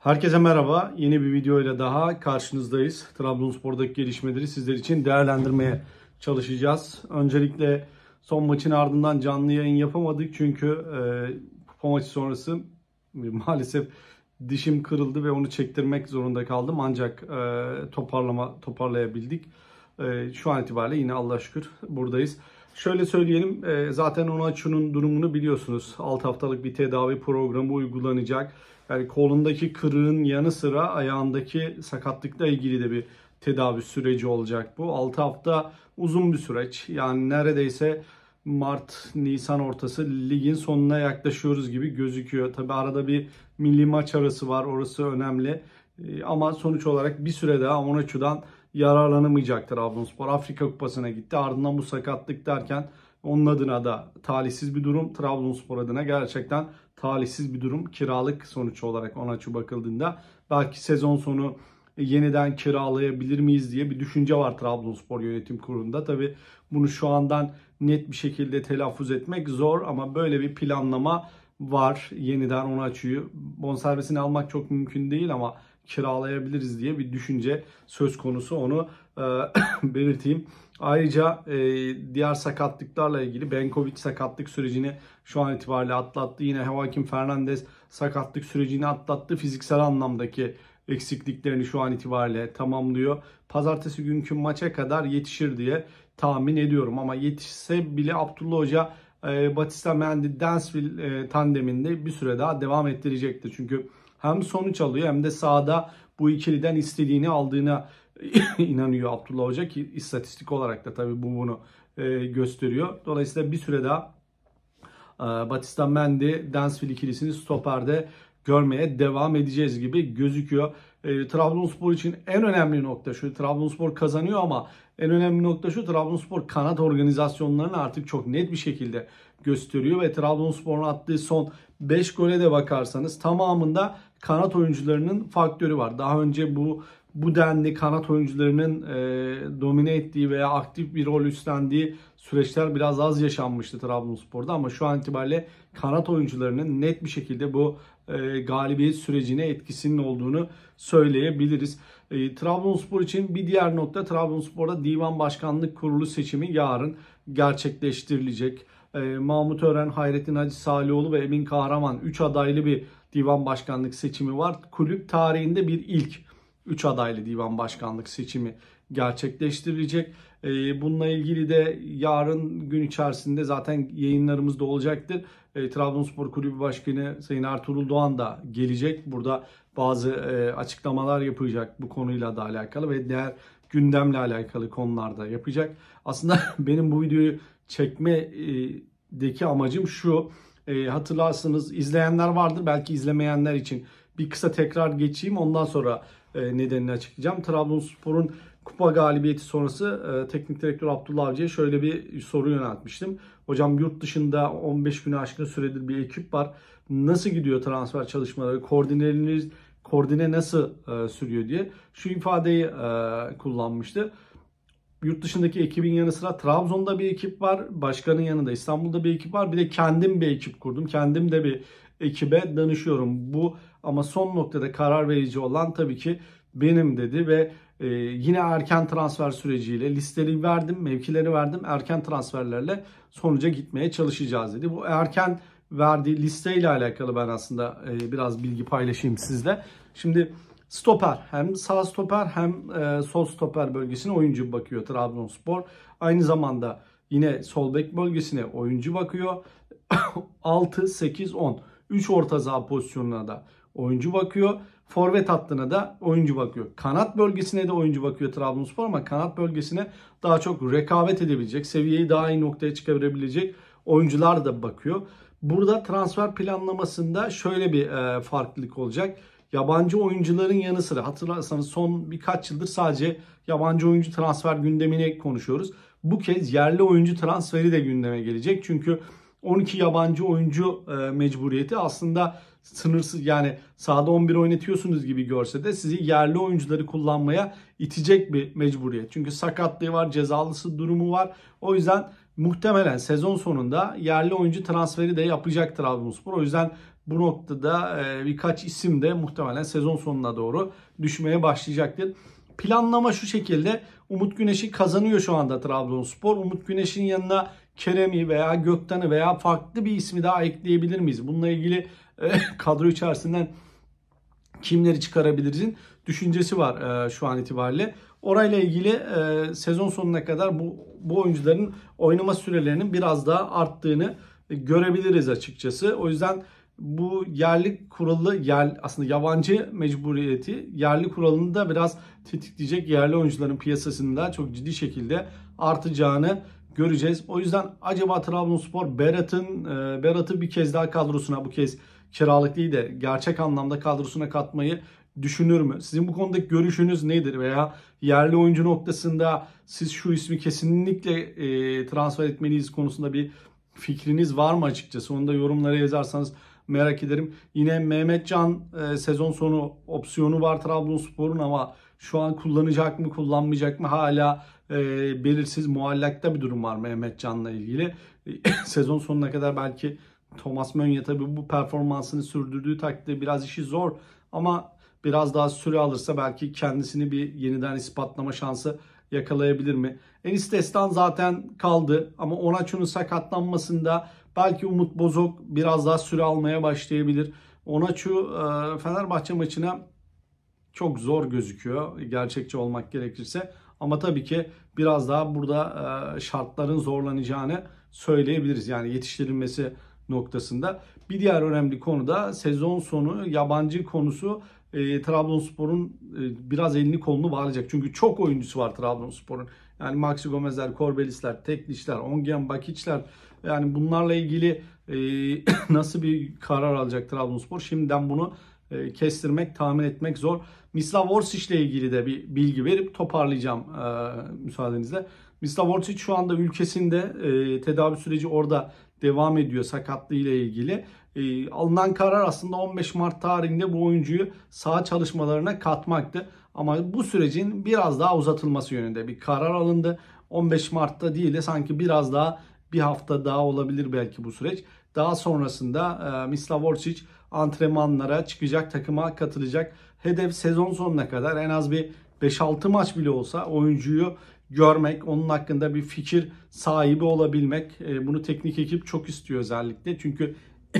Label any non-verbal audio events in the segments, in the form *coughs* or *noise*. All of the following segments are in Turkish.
Herkese merhaba. Yeni bir video ile daha karşınızdayız. Trabzonspor'daki gelişmeleri sizler için değerlendirmeye çalışacağız. Öncelikle son maçın ardından canlı yayın yapamadık çünkü e, kupa maçı sonrası maalesef dişim kırıldı ve onu çektirmek zorunda kaldım. Ancak e, toparlama toparlayabildik. E, şu an itibariyle yine Allah şükür buradayız. Şöyle söyleyelim e, zaten Onaçu'nun durumunu biliyorsunuz. 6 haftalık bir tedavi programı uygulanacak yani kolundaki kırığın yanı sıra ayağındaki sakatlıkla ilgili de bir tedavi süreci olacak bu. 6 hafta uzun bir süreç. Yani neredeyse Mart, Nisan ortası ligin sonuna yaklaşıyoruz gibi gözüküyor. Tabi arada bir milli maç arası var. Orası önemli. Ee, ama sonuç olarak bir süre daha Onaçu'dan yararlanamayacaktır Trabzonspor. Afrika Kupası'na gitti. Ardından bu sakatlık derken onun adına da talihsiz bir durum. Trabzonspor adına gerçekten talihsiz bir durum. Kiralık sonuç olarak Onaçu bakıldığında belki sezon sonu e, yeniden kiralayabilir miyiz diye bir düşünce var Trabzonspor yönetim kurulunda. Tabi bunu şu andan net bir şekilde telaffuz etmek zor ama böyle bir planlama var. Yeniden Onaçu'yu bonservisini almak çok mümkün değil ama kiralayabiliriz diye bir düşünce söz konusu onu e, *coughs* belirteyim. Ayrıca e, diğer sakatlıklarla ilgili Benkovic sakatlık sürecini şu an itibariyle atlattı. Yine Hakim Fernandez sakatlık sürecini atlattı. Fiziksel anlamdaki eksikliklerini şu an itibariyle tamamlıyor. Pazartesi günkü maça kadar yetişir diye tahmin ediyorum. Ama yetişse bile Abdullah Hoca e, Batista Mendy Dansville e, tandeminde bir süre daha devam ettirecektir. Çünkü hem sonuç alıyor hem de sahada bu ikiliden istediğini aldığına *laughs* inanıyor Abdullah Hoca ki istatistik olarak da tabii bu bunu e, gösteriyor. Dolayısıyla bir süre daha e, Batista Mendy, Dansville ikilisini stoperde görmeye devam edeceğiz gibi gözüküyor. E, Trabzonspor için en önemli nokta şu. Trabzonspor kazanıyor ama en önemli nokta şu. Trabzonspor kanat organizasyonlarını artık çok net bir şekilde gösteriyor ve Trabzonspor'un attığı son 5 gole de bakarsanız tamamında kanat oyuncularının faktörü var. Daha önce bu bu denli kanat oyuncularının e, domine ettiği veya aktif bir rol üstlendiği süreçler biraz az yaşanmıştı Trabzonspor'da ama şu an itibariyle kanat oyuncularının net bir şekilde bu e, galibiyet sürecine etkisinin olduğunu söyleyebiliriz. E, Trabzonspor için bir diğer nokta Trabzonspor'da Divan Başkanlık Kurulu seçimi yarın gerçekleştirilecek. E, Mahmut Ören, Hayrettin Hacı Salioğlu ve Emin Kahraman 3 adaylı bir divan başkanlık seçimi var. Kulüp tarihinde bir ilk 3 adaylı divan başkanlık seçimi gerçekleştirilecek. Ee, bununla ilgili de yarın gün içerisinde zaten yayınlarımızda olacaktır. Ee, Trabzonspor Kulübü Başkanı Sayın Ertuğrul Doğan da gelecek. Burada bazı e, açıklamalar yapacak bu konuyla da alakalı ve diğer gündemle alakalı konularda yapacak. Aslında *laughs* benim bu videoyu çekmedeki amacım şu e, hatırlarsınız izleyenler vardır belki izlemeyenler için bir kısa tekrar geçeyim ondan sonra e, nedenini açıklayacağım. Trabzonspor'un kupa galibiyeti sonrası e, teknik direktör Abdullah Avcı'ya şöyle bir soru yöneltmiştim. Hocam yurt dışında 15 güne aşkın süredir bir ekip var. Nasıl gidiyor transfer çalışmaları? Koordineliniz koordine nasıl e, sürüyor diye şu ifadeyi e, kullanmıştı yurt dışındaki ekibin yanı sıra Trabzon'da bir ekip var. Başkanın yanında İstanbul'da bir ekip var. Bir de kendim bir ekip kurdum. Kendim de bir ekibe danışıyorum. Bu ama son noktada karar verici olan tabii ki benim dedi ve e, yine erken transfer süreciyle listeleri verdim, mevkileri verdim. Erken transferlerle sonuca gitmeye çalışacağız dedi. Bu erken verdiği listeyle alakalı ben aslında e, biraz bilgi paylaşayım sizle. Şimdi Stoper hem sağ stoper hem e, sol stoper bölgesine oyuncu bakıyor Trabzonspor. Aynı zamanda yine sol bek bölgesine oyuncu bakıyor. 6, 8, 10. 3 orta saha pozisyonuna da oyuncu bakıyor. Forvet hattına da oyuncu bakıyor. Kanat bölgesine de oyuncu bakıyor Trabzonspor ama kanat bölgesine daha çok rekabet edebilecek, seviyeyi daha iyi noktaya çıkarabilecek oyuncular da bakıyor. Burada transfer planlamasında şöyle bir e, farklılık olacak yabancı oyuncuların yanı sıra hatırlarsanız son birkaç yıldır sadece yabancı oyuncu transfer gündemini konuşuyoruz. Bu kez yerli oyuncu transferi de gündeme gelecek. Çünkü 12 yabancı oyuncu e, mecburiyeti aslında sınırsız yani sahada 11 oynatıyorsunuz gibi görse de sizi yerli oyuncuları kullanmaya itecek bir mecburiyet. Çünkü sakatlığı var, cezalısı durumu var. O yüzden muhtemelen sezon sonunda yerli oyuncu transferi de yapacak Trabzonspor. O yüzden bu noktada e, birkaç isim de muhtemelen sezon sonuna doğru düşmeye başlayacaktır. Planlama şu şekilde. Umut Güneş'i kazanıyor şu anda Trabzonspor. Umut Güneş'in yanına Kerem'i veya Gökten'i veya farklı bir ismi daha ekleyebilir miyiz? Bununla ilgili e, *laughs* kadro içerisinden kimleri çıkarabilirizin düşüncesi var e, şu an itibariyle. Orayla ilgili e, sezon sonuna kadar bu, bu oyuncuların oynama sürelerinin biraz daha arttığını görebiliriz açıkçası. O yüzden bu yerli kuralı yer, aslında yabancı mecburiyeti yerli kuralını da biraz tetikleyecek yerli oyuncuların piyasasında çok ciddi şekilde artacağını göreceğiz. O yüzden acaba Trabzonspor Berat'ın e, Berat'ı bir kez daha kadrosuna bu kez kiralık değil de gerçek anlamda kadrosuna katmayı düşünür mü? Sizin bu konudaki görüşünüz nedir? Veya yerli oyuncu noktasında siz şu ismi kesinlikle e, transfer etmeliyiz konusunda bir fikriniz var mı açıkçası? Onu da yorumlara yazarsanız merak ederim. Yine Mehmetcan e, sezon sonu opsiyonu var Trabzonspor'un ama şu an kullanacak mı kullanmayacak mı hala e, belirsiz muallakta bir durum var Mehmet Can'la ilgili. *laughs* sezon sonuna kadar belki Thomas Mönye tabi bu performansını sürdürdüğü takdirde biraz işi zor ama biraz daha süre alırsa belki kendisini bir yeniden ispatlama şansı yakalayabilir mi? Enis Destan zaten kaldı ama Onaçu'nun sakatlanmasında belki Umut Bozok biraz daha süre almaya başlayabilir. Onaçu e, Fenerbahçe maçına çok zor gözüküyor gerçekçi olmak gerekirse. Ama tabii ki biraz daha burada e, şartların zorlanacağını söyleyebiliriz. Yani yetiştirilmesi noktasında. Bir diğer önemli konu da sezon sonu yabancı konusu e, Trabzonspor'un e, biraz elini kolunu bağlayacak. Çünkü çok oyuncusu var Trabzonspor'un. Yani Maxi Gomez'ler, Korbelis'ler, Teknişler, Ongen Bakiç'ler yani bunlarla ilgili e, *coughs* nasıl bir karar alacak Trabzonspor? Şimdiden bunu e, kestirmek, tahmin etmek zor. Mislav Orsic ile ilgili de bir bilgi verip toparlayacağım e, müsaadenizle. Mislav Orsic şu anda ülkesinde e, tedavi süreci orada devam ediyor sakatlığı ile ilgili. E, alınan karar aslında 15 Mart tarihinde bu oyuncuyu sağ çalışmalarına katmaktı. Ama bu sürecin biraz daha uzatılması yönünde bir karar alındı. 15 Mart'ta değil de sanki biraz daha bir hafta daha olabilir belki bu süreç. Daha sonrasında e, Mislav Orsic antrenmanlara çıkacak, takıma katılacak. Hedef sezon sonuna kadar en az bir 5-6 maç bile olsa oyuncuyu görmek, onun hakkında bir fikir sahibi olabilmek. E, bunu teknik ekip çok istiyor özellikle. Çünkü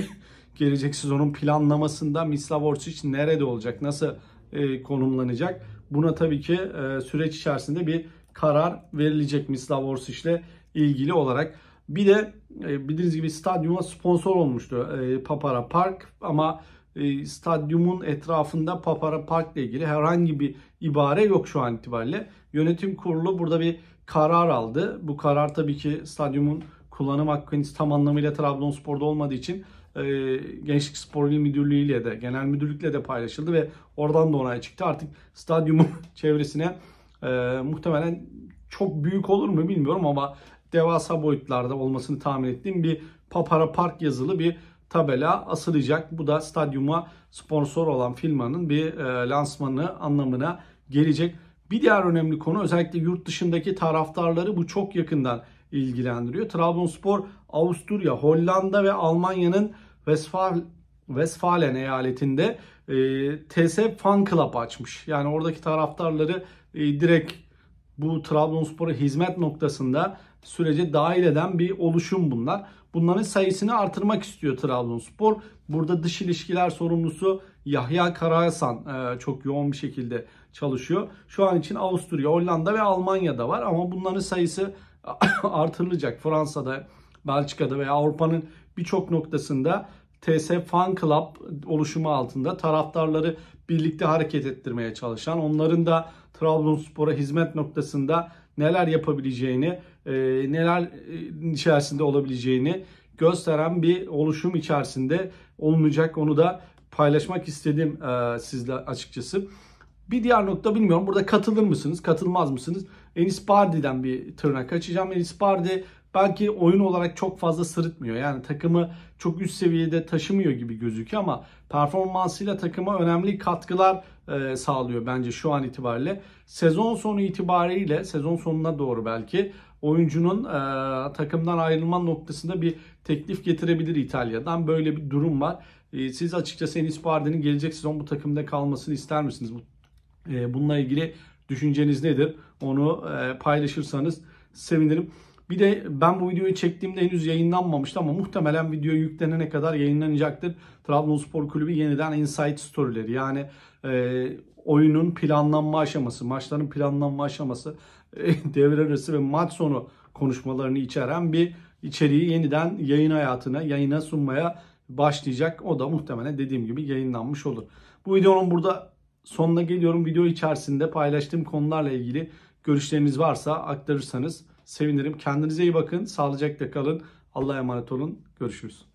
*coughs* gelecek sezonun planlamasında Mislav Orsic nerede olacak, nasıl e, konumlanacak? Buna tabii ki e, süreç içerisinde bir karar verilecek Mislav ile ilgili olarak. Bir de bildiğiniz gibi stadyuma sponsor olmuştu Papara Park ama e, stadyumun etrafında Papara Park ile ilgili herhangi bir ibare yok şu an itibariyle. Yönetim kurulu burada bir karar aldı. Bu karar tabii ki stadyumun kullanım hakkı tam anlamıyla Trabzonspor'da olmadığı için e, Gençlik Spor İl Müdürlüğü ile de genel müdürlükle de paylaşıldı ve oradan da onay çıktı. Artık stadyumun *laughs* çevresine e, muhtemelen çok büyük olur mu bilmiyorum ama devasa boyutlarda olmasını tahmin ettiğim bir Papara Park yazılı bir tabela asılacak. Bu da stadyuma sponsor olan firmanın bir e, lansmanı anlamına gelecek. Bir diğer önemli konu özellikle yurt dışındaki taraftarları bu çok yakından ilgilendiriyor. Trabzonspor Avusturya, Hollanda ve Almanya'nın Westfalen, Westfalen eyaletinde e, TS Fan Club açmış. Yani oradaki taraftarları e, direkt bu Trabzonspor'a hizmet noktasında sürece dahil eden bir oluşum bunlar. Bunların sayısını artırmak istiyor Trabzonspor. Burada dış ilişkiler sorumlusu Yahya Karahasan e, çok yoğun bir şekilde çalışıyor. Şu an için Avusturya, Hollanda ve Almanya'da var ama bunların sayısı *coughs* artırılacak. Fransa'da, Belçika'da veya Avrupa'nın birçok noktasında TS Fan Club oluşumu altında taraftarları birlikte hareket ettirmeye çalışan, onların da Trabzonspor'a hizmet noktasında neler yapabileceğini, e, neler e, içerisinde olabileceğini gösteren bir oluşum içerisinde olunacak Onu da paylaşmak istedim e, sizle açıkçası. Bir diğer nokta bilmiyorum burada katılır mısınız, katılmaz mısınız? Enis Bardi'den bir tırnak açacağım. Enis Bardi belki oyun olarak çok fazla sırıtmıyor. Yani takımı çok üst seviyede taşımıyor gibi gözüküyor ama performansıyla takıma önemli katkılar e, sağlıyor bence şu an itibariyle. Sezon sonu itibariyle, sezon sonuna doğru belki oyuncunun e, takımdan ayrılma noktasında bir teklif getirebilir İtalya'dan. Böyle bir durum var. E, siz açıkçası Enis Bardi'nin gelecek sezon bu takımda kalmasını ister misiniz? E, bununla ilgili düşünceniz nedir? Onu e, paylaşırsanız sevinirim. Bir de ben bu videoyu çektiğimde henüz yayınlanmamıştı ama muhtemelen video yüklenene kadar yayınlanacaktır. Trabzonspor Kulübü yeniden Insight Story'leri yani e, oyunun planlanma aşaması, maçların planlanma aşaması, e, *laughs* devre arası ve maç sonu konuşmalarını içeren bir içeriği yeniden yayın hayatına, yayına sunmaya başlayacak. O da muhtemelen dediğim gibi yayınlanmış olur. Bu videonun burada sonuna geliyorum. Video içerisinde paylaştığım konularla ilgili görüşleriniz varsa aktarırsanız sevinirim. Kendinize iyi bakın. Sağlıcakla kalın. Allah'a emanet olun. Görüşürüz.